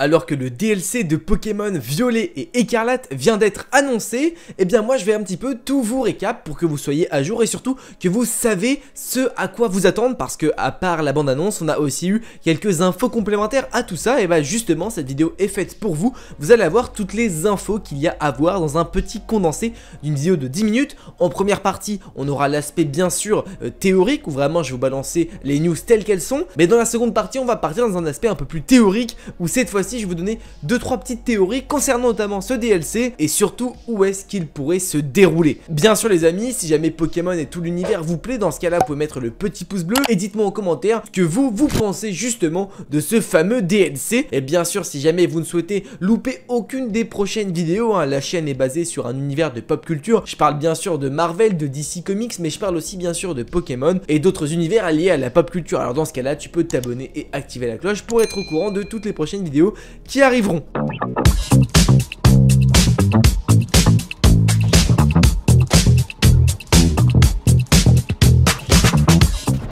Alors que le DLC de Pokémon Violet et Écarlate vient d'être annoncé, eh bien moi je vais un petit peu tout vous récap pour que vous soyez à jour et surtout que vous savez ce à quoi vous attendre parce que à part la bande annonce, on a aussi eu quelques infos complémentaires à tout ça et bah justement cette vidéo est faite pour vous, vous allez avoir toutes les infos qu'il y a à voir dans un petit condensé d'une vidéo de 10 minutes. En première partie, on aura l'aspect bien sûr euh, théorique où vraiment je vais vous balancer les news telles qu'elles sont, mais dans la seconde partie, on va partir dans un aspect un peu plus théorique où cette fois ci je vais vous donner deux trois petites théories concernant notamment ce DLC et surtout où est-ce qu'il pourrait se dérouler. Bien sûr les amis, si jamais Pokémon et tout l'univers vous plaît, dans ce cas-là, vous pouvez mettre le petit pouce bleu et dites-moi en commentaire ce que vous, vous pensez justement de ce fameux DLC. Et bien sûr, si jamais vous ne souhaitez louper aucune des prochaines vidéos, hein, la chaîne est basée sur un univers de pop culture. Je parle bien sûr de Marvel, de DC Comics, mais je parle aussi bien sûr de Pokémon et d'autres univers liés à la pop culture. Alors dans ce cas-là, tu peux t'abonner et activer la cloche pour être au courant de toutes les prochaines vidéos qui arriveront.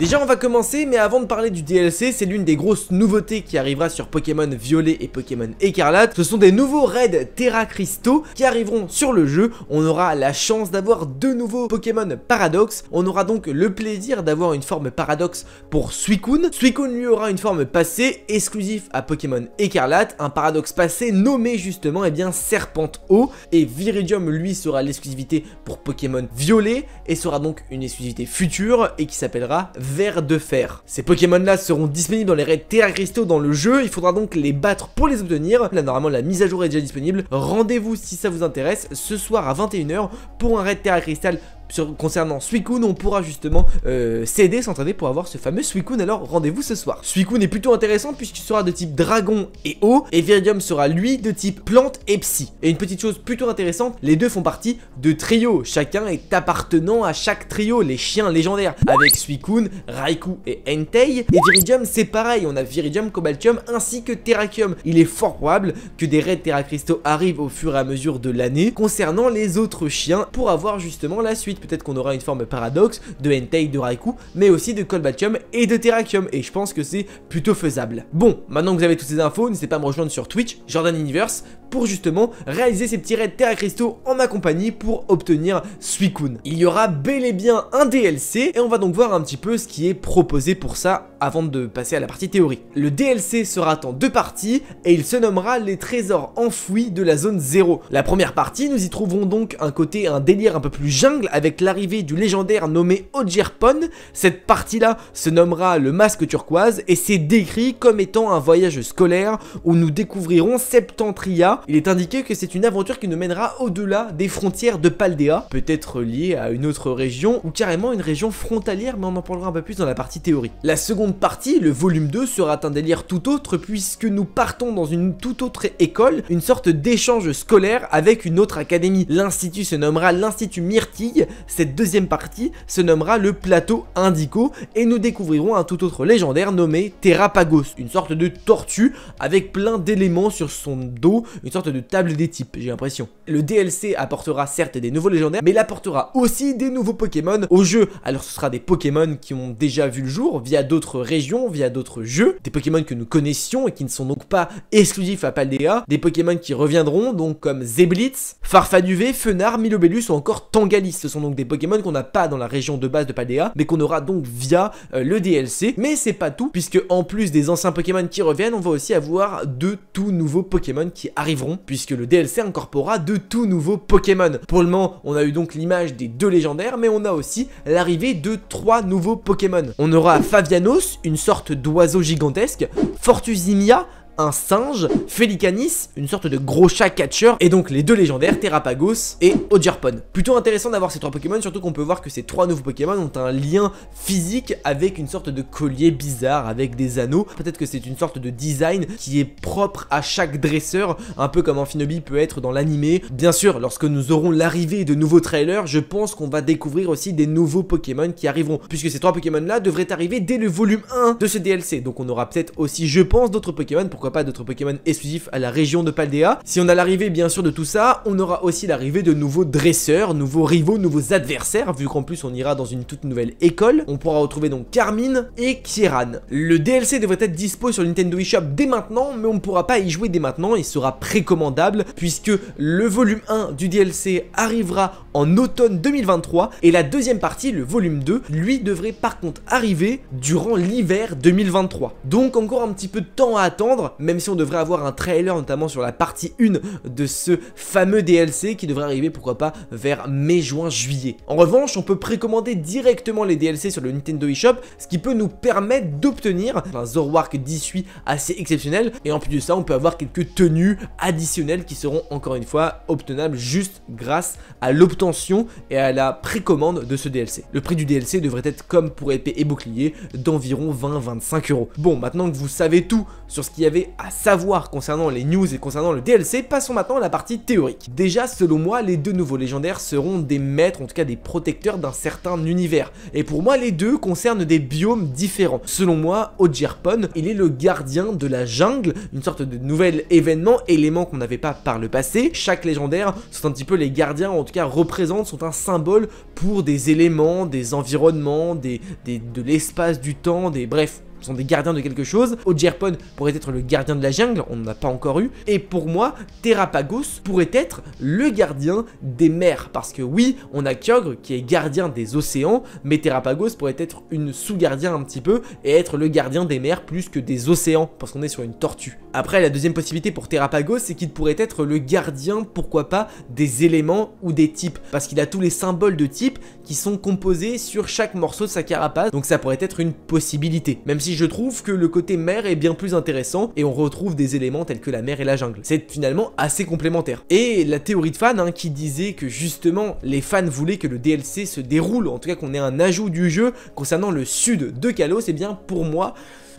Déjà on va commencer mais avant de parler du DLC c'est l'une des grosses nouveautés qui arrivera sur Pokémon Violet et Pokémon Écarlate. Ce sont des nouveaux raids Terra Cristaux qui arriveront sur le jeu. On aura la chance d'avoir deux nouveaux Pokémon Paradox. On aura donc le plaisir d'avoir une forme Paradox pour Suicune. Suicune lui aura une forme passée exclusive à Pokémon Écarlate. Un Paradox passé nommé justement et eh bien Serpente Eau. Et Viridium lui sera l'exclusivité pour Pokémon Violet et sera donc une exclusivité future et qui s'appellera verre de fer. Ces Pokémon là seront disponibles dans les raids Terra Cristaux dans le jeu, il faudra donc les battre pour les obtenir. Là normalement la mise à jour est déjà disponible, rendez-vous si ça vous intéresse ce soir à 21h pour un raid Terra Cristal concernant Suicune, on pourra justement euh, s'aider, s'entraîner pour avoir ce fameux Suicune. Alors rendez-vous ce soir. Suicune est plutôt intéressant puisqu'il sera de type dragon et eau, et Viridium sera lui de type plante et psy. Et une petite chose plutôt intéressante, les deux font partie de trio Chacun est appartenant à chaque trio, les chiens légendaires, avec Suicune, Raikou et Entei. Et Viridium, c'est pareil, on a Viridium, Cobaltium ainsi que Terracium Il est fort probable que des raids Terra Cristaux arrivent au fur et à mesure de l'année concernant les autres chiens pour avoir justement la suite peut-être qu'on aura une forme paradoxe de Entei, de Raikou, mais aussi de Colbatium et de Terrakium, et je pense que c'est plutôt faisable. Bon, maintenant que vous avez toutes ces infos, n'hésitez pas à me rejoindre sur Twitch, Jordan Universe, pour justement réaliser ces petits raids Terra Cristaux en ma compagnie pour obtenir Suicune. Il y aura bel et bien un DLC et on va donc voir un petit peu ce qui est proposé pour ça avant de passer à la partie théorie. Le DLC sera en deux parties et il se nommera les trésors enfouis de la zone 0. La première partie, nous y trouverons donc un côté, un délire un peu plus jungle avec l'arrivée du légendaire nommé Ojirpon. Cette partie-là se nommera le masque turquoise et c'est décrit comme étant un voyage scolaire où nous découvrirons Septentria il est indiqué que c'est une aventure qui nous mènera au-delà des frontières de Paldea, peut-être liée à une autre région ou carrément une région frontalière, mais on en parlera un peu plus dans la partie théorie. La seconde partie, le volume 2, sera un délire tout autre puisque nous partons dans une toute autre école, une sorte d'échange scolaire avec une autre académie. L'institut se nommera l'Institut Myrtille, cette deuxième partie se nommera le Plateau Indico et nous découvrirons un tout autre légendaire nommé Terrapagos, une sorte de tortue avec plein d'éléments sur son dos, une sorte de table des types, j'ai l'impression. Le DLC apportera certes des nouveaux légendaires, mais il apportera aussi des nouveaux Pokémon au jeu. Alors ce sera des Pokémon qui ont déjà vu le jour, via d'autres régions, via d'autres jeux, des Pokémon que nous connaissions et qui ne sont donc pas exclusifs à Paldea, des Pokémon qui reviendront, donc comme Zeblitz, Farfaduvé, Fenard, Milobellus ou encore Tangalis. Ce sont donc des Pokémon qu'on n'a pas dans la région de base de Paldea, mais qu'on aura donc via euh, le DLC. Mais c'est pas tout, puisque en plus des anciens Pokémon qui reviennent, on va aussi avoir De tout nouveaux Pokémon qui arrivent puisque le DLC incorporera de tout nouveaux Pokémon. Pour le moment, on a eu donc l'image des deux légendaires, mais on a aussi l'arrivée de trois nouveaux Pokémon. On aura Favianos, une sorte d'oiseau gigantesque, Fortusimia, un singe, Felicanis, une sorte de gros chat catcher, et donc les deux légendaires, Terrapagos et Odierpon. Plutôt intéressant d'avoir ces trois Pokémon, surtout qu'on peut voir que ces trois nouveaux Pokémon ont un lien physique avec une sorte de collier bizarre, avec des anneaux. Peut-être que c'est une sorte de design qui est propre à chaque dresseur, un peu comme Amphinobi peut être dans l'animé. Bien sûr, lorsque nous aurons l'arrivée de nouveaux trailers, je pense qu'on va découvrir aussi des nouveaux Pokémon qui arriveront, puisque ces trois Pokémon là devraient arriver dès le volume 1 de ce DLC. Donc on aura peut-être aussi, je pense, d'autres Pokémon, pourquoi pas d'autres Pokémon exclusifs à la région de Paldea. Si on a l'arrivée bien sûr de tout ça, on aura aussi l'arrivée de nouveaux dresseurs, nouveaux rivaux, nouveaux adversaires, vu qu'en plus on ira dans une toute nouvelle école. On pourra retrouver donc Carmine et Kieran. Le DLC devrait être dispo sur Nintendo eShop dès maintenant, mais on ne pourra pas y jouer dès maintenant, il sera précommandable, puisque le volume 1 du DLC arrivera en automne 2023, et la deuxième partie, le volume 2, lui devrait par contre arriver durant l'hiver 2023. Donc encore un petit peu de temps à attendre, même si on devrait avoir un trailer notamment sur la partie 1 de ce fameux DLC qui devrait arriver pourquoi pas vers mai, juin, juillet. En revanche, on peut précommander directement les DLC sur le Nintendo eShop, ce qui peut nous permettre d'obtenir un Zorwark 18 assez exceptionnel, et en plus de ça, on peut avoir quelques tenues additionnelles qui seront encore une fois obtenables juste grâce à l'obtention et à la précommande de ce DLC. Le prix du DLC devrait être comme pour épée et bouclier d'environ 20-25 euros. Bon, maintenant que vous savez tout sur ce qu'il y avait à savoir concernant les news et concernant le DLC, passons maintenant à la partie théorique. Déjà, selon moi, les deux nouveaux légendaires seront des maîtres, en tout cas des protecteurs d'un certain univers. Et pour moi, les deux concernent des biomes différents. Selon moi, Ojerpon, il est le gardien de la jungle, une sorte de nouvel événement, élément qu'on n'avait pas par le passé. Chaque légendaire sont un petit peu les gardiens, en tout cas représentent, sont un symbole pour des éléments, des environnements, des, de l'espace, du temps, des bref, sont des gardiens de quelque chose. Ojerpon pourrait être le gardien de la jungle, on n'en a pas encore eu. Et pour moi, Terrapagos pourrait être le gardien des mers. Parce que oui, on a Kyogre qui est gardien des océans, mais Terrapagos pourrait être une sous-gardien un petit peu et être le gardien des mers plus que des océans, parce qu'on est sur une tortue. Après, la deuxième possibilité pour Terrapagos, c'est qu'il pourrait être le gardien, pourquoi pas, des éléments ou des types, parce qu'il a tous les symboles de type qui sont composés sur chaque morceau de sa carapace, donc ça pourrait être une possibilité. Même si je trouve que le côté mer est bien plus intéressant, et on retrouve des éléments tels que la mer et la jungle. C'est finalement assez complémentaire. Et la théorie de fan hein, qui disait que justement, les fans voulaient que le DLC se déroule, en tout cas qu'on ait un ajout du jeu concernant le sud de Kalos, et eh bien pour moi,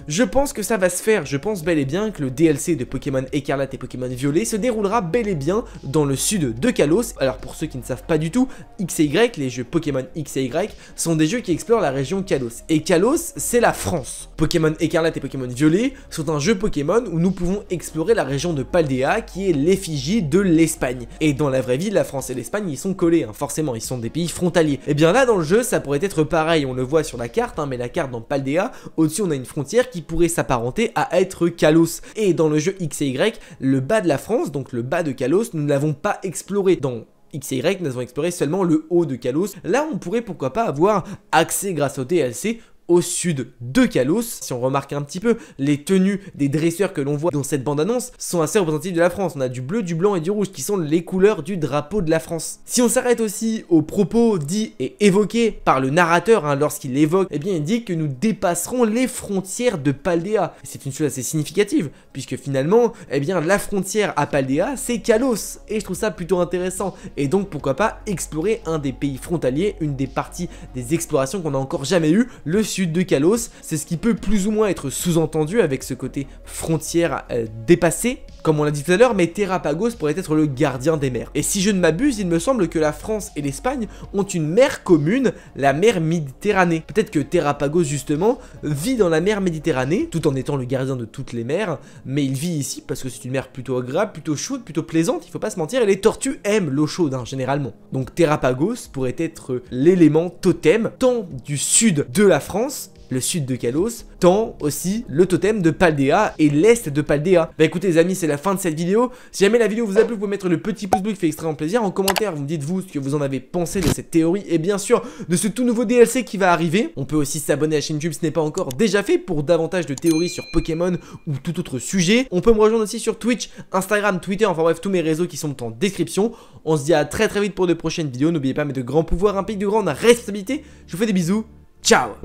je pense que ça va se faire, je pense bel et bien que le DLC de Pokémon Écarlate et Pokémon Violet se déroulera bel et bien dans le sud de Kalos. Alors pour ceux qui ne savent pas du tout, X et Y, les jeux Pokémon X et Y, sont des jeux qui explorent la région Kalos. Et Kalos, c'est la France. Pokémon Écarlate et Pokémon Violet sont un jeu Pokémon où nous pouvons explorer la région de Paldea qui est l'effigie de l'Espagne. Et dans la vraie vie, la France et l'Espagne, ils sont collés, hein. forcément, ils sont des pays frontaliers. Et eh bien là, dans le jeu, ça pourrait être pareil, on le voit sur la carte, hein, mais la carte dans Paldea, au-dessus on a une frontière qui pourrait s'apparenter à être Kalos. Et dans le jeu X et Y, le bas de la France, donc le bas de Kalos, nous ne l'avons pas exploré. Dans X et Y, nous avons exploré seulement le haut de Kalos. Là, on pourrait pourquoi pas avoir accès grâce au DLC au sud de Kalos. Si on remarque un petit peu, les tenues des dresseurs que l'on voit dans cette bande-annonce sont assez représentatives de la France. On a du bleu, du blanc et du rouge qui sont les couleurs du drapeau de la France. Si on s'arrête aussi aux propos dits et évoqués par le narrateur hein, lorsqu'il évoque, eh bien il dit que nous dépasserons les frontières de Paldea. C'est une chose assez significative puisque finalement, eh bien la frontière à Paldea c'est Kalos et je trouve ça plutôt intéressant et donc pourquoi pas explorer un des pays frontaliers, une des parties des explorations qu'on a encore jamais eu, le sud de Kalos. C'est ce qui peut plus ou moins être sous-entendu avec ce côté frontière euh, dépassée comme on l'a dit tout à l'heure, mais Terrapagos pourrait être le gardien des mers. Et si je ne m'abuse, il me semble que la France et l'Espagne ont une mer commune, la mer Méditerranée. Peut-être que Terrapagos justement vit dans la mer Méditerranée, tout en étant le gardien de toutes les mers, mais il vit ici parce que c'est une mer plutôt agréable, plutôt chaude, plutôt plaisante, il faut pas se mentir, et les tortues aiment l'eau chaude hein, généralement. Donc Terrapagos pourrait être l'élément totem tant du sud de la France le sud de Kalos, tant aussi le totem de Paldea et l'est de Paldea. Bah écoutez les amis, c'est la fin de cette vidéo. Si jamais la vidéo vous a plu, vous pouvez mettre le petit pouce bleu qui fait extrêmement plaisir. En commentaire, vous me dites vous ce que vous en avez pensé de cette théorie et bien sûr de ce tout nouveau DLC qui va arriver. On peut aussi s'abonner à la chaîne YouTube, ce n'est pas encore déjà fait pour davantage de théories sur Pokémon ou tout autre sujet. On peut me rejoindre aussi sur Twitch, Instagram, Twitter, enfin bref, tous mes réseaux qui sont en description. On se dit à très très vite pour de prochaines vidéos. N'oubliez pas, mais de grands pouvoirs impliquent de grande responsabilité, Je vous fais des bisous. Ciao